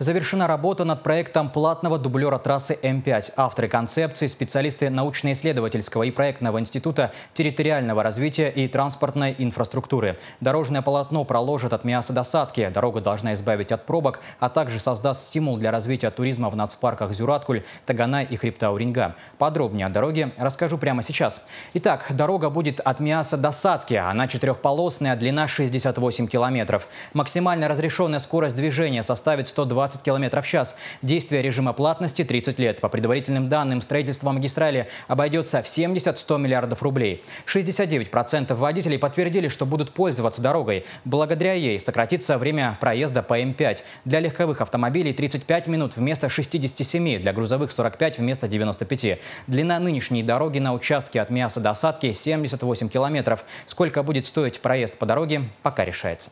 Завершена работа над проектом платного дублера трассы М5. Авторы концепции – специалисты научно-исследовательского и проектного института территориального развития и транспортной инфраструктуры. Дорожное полотно проложит от Миаса до Садки. Дорога должна избавить от пробок, а также создаст стимул для развития туризма в нацпарках Зюраткуль, Таганай и Хребта Уринга. Подробнее о дороге расскажу прямо сейчас. Итак, дорога будет от Миаса до Садки. Она четырехполосная, длина 68 километров. Максимально разрешенная скорость движения составит 120 20 км в час. Действие режима платности 30 лет. По предварительным данным, строительство магистрали обойдется в 70-100 миллиардов рублей. 69% водителей подтвердили, что будут пользоваться дорогой. Благодаря ей сократится время проезда по М5. Для легковых автомобилей 35 минут вместо 67, для грузовых 45 вместо 95. Длина нынешней дороги на участке от Мяса до Осадки 78 километров. Сколько будет стоить проезд по дороге, пока решается.